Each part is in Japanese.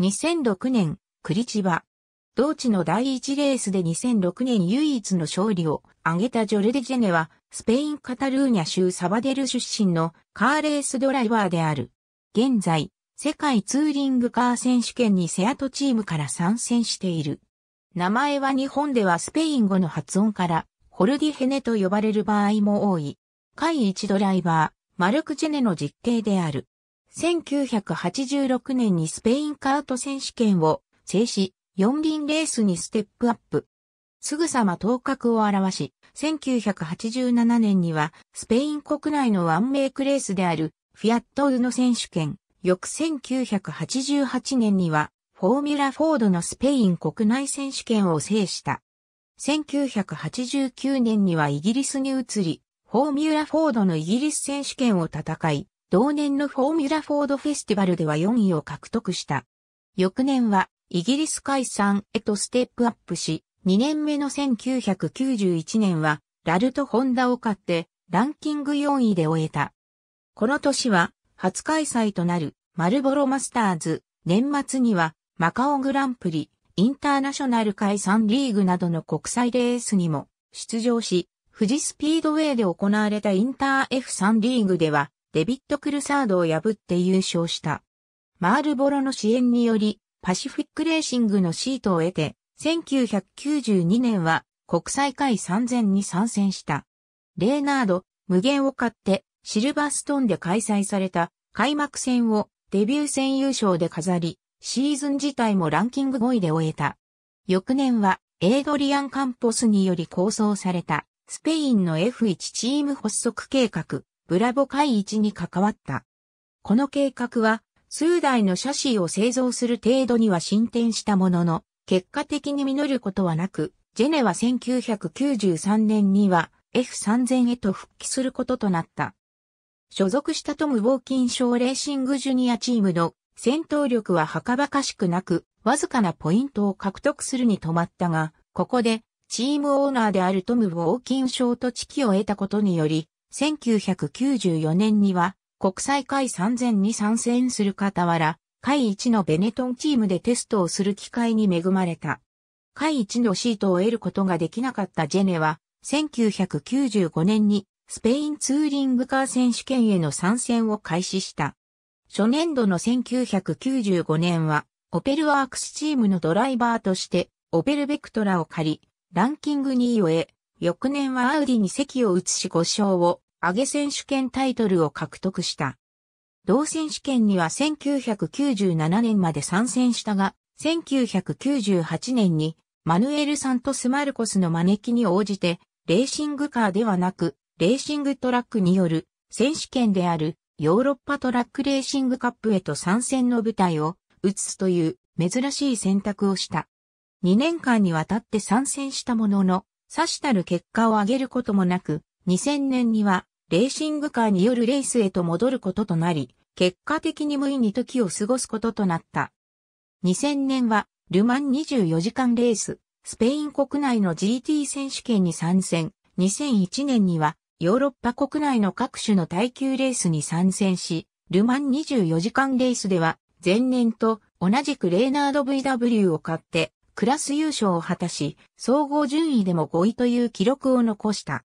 2006年、リチバ。同地の第一レースで2006年唯一の勝利を挙げたジョルデ・ジェネは、スペイン・カタルーニャ州サバデル出身のカーレースドライバーである。現在、世界ツーリングカー選手権にセアトチームから参戦している。名前は日本ではスペイン語の発音から、ホルディヘネと呼ばれる場合も多い。下位1ドライバー、マルク・ジェネの実刑である。1986年にスペインカート選手権を制し、四輪レースにステップアップ。すぐさま頭角を表し、1987年にはスペイン国内のワンメイクレースであるフィアットウノ選手権、翌1988年にはフォーミュラフォードのスペイン国内選手権を制した。1989年にはイギリスに移り、フォーミュラフォードのイギリス選手権を戦い、同年のフォーミュラフォードフェスティバルでは4位を獲得した。翌年はイギリス解散へとステップアップし、2年目の1991年はラルト・ホンダを買ってランキング4位で終えた。この年は初開催となるマルボロマスターズ、年末にはマカオグランプリ、インターナショナル解散リーグなどの国際レースにも出場し、富士スピードウェイで行われたインター F3 リーグではデビット・クルサードを破って優勝した。マールボロの支援により、パシフィックレーシングのシートを得て、1992年は国際会3000に参戦した。レーナード、無限を買って、シルバーストーンで開催された開幕戦をデビュー戦優勝で飾り、シーズン自体もランキング5位で終えた。翌年は、エイドリアン・カンポスにより構想された、スペインの F1 チーム発足計画、ブラボ海一に関わった。この計画は、数台のシャシーを製造する程度には進展したものの、結果的に実ることはなく、ジェネは1993年には F3000 へと復帰することとなった。所属したトム・ウォーキン賞レーシングジュニアチームの戦闘力ははかばかしくなく、わずかなポイントを獲得するに止まったが、ここでチームオーナーであるトム・ウォーキン賞と知機を得たことにより、1994年には国際会3000に参戦する傍ら、会1のベネトンチームでテストをする機会に恵まれた。会1のシートを得ることができなかったジェネは、1995年にスペインツーリングカー選手権への参戦を開始した。初年度の1995年は、オペルワークスチームのドライバーとして、オペルベクトラを借り、ランキング2位を得、翌年はアウディに席を移し5勝を上げ選手権タイトルを獲得した。同選手権には1997年まで参戦したが、1998年にマヌエル・サントス・マルコスの招きに応じて、レーシングカーではなく、レーシングトラックによる選手権であるヨーロッパトラックレーシングカップへと参戦の舞台を移すという珍しい選択をした。2年間にわたって参戦したものの、さしたる結果を上げることもなく、2000年にはレーシングカーによるレースへと戻ることとなり、結果的に無意に時を過ごすこととなった。2000年は、ルマン24時間レース、スペイン国内の GT 選手権に参戦。2001年には、ヨーロッパ国内の各種の耐久レースに参戦し、ルマン24時間レースでは、前年と同じくレーナード VW を買って、クラス優勝を果たし、総合順位でも5位という記録を残した。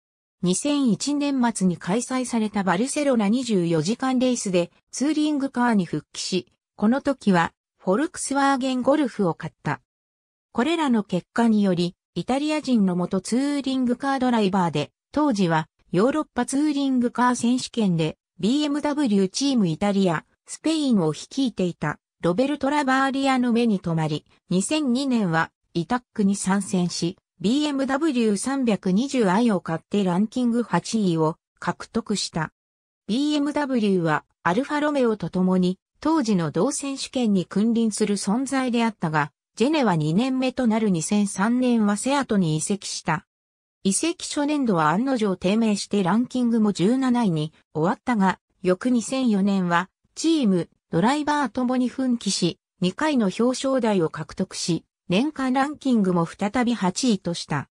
2001年末に開催されたバルセロナ24時間レースでツーリングカーに復帰し、この時はフォルクスワーゲンゴルフを買った。これらの結果により、イタリア人の元ツーリングカードライバーで、当時はヨーロッパツーリングカー選手権で BMW チームイタリア、スペインを率いていたロベルト・ラバーリアの目に留まり、2002年はイタックに参戦し、BMW320i を買ってランキング8位を獲得した。BMW はアルファロメオと共に当時の同選手権に君臨する存在であったが、ジェネは2年目となる2003年はセアトに移籍した。移籍初年度は案の定低迷してランキングも17位に終わったが、翌2004年はチームドライバーともに奮起し、2回の表彰台を獲得し、年間ランキングも再び8位とした。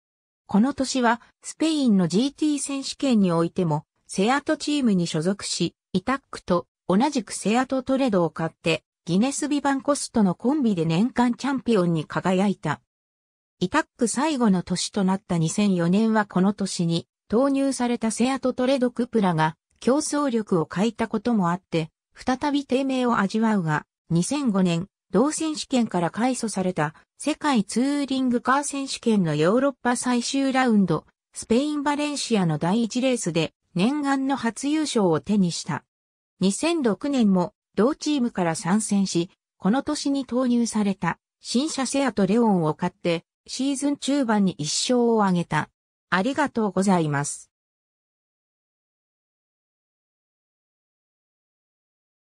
この年は、スペインの GT 選手権においても、セアトチームに所属し、イタックと同じくセアトトレードを買って、ギネス・ビバンコストのコンビで年間チャンピオンに輝いた。イタック最後の年となった2004年はこの年に投入されたセアトトレド・クプラが競争力を欠いたこともあって再び低迷を味わうが、2005年、同選手権から改祖された世界ツーリングカー選手権のヨーロッパ最終ラウンド、スペイン・バレンシアの第1レースで念願の初優勝を手にした。2006年も同チームから参戦し、この年に投入された新車セアとレオンを買ってシーズン中盤に1勝を挙げた。ありがとうございます。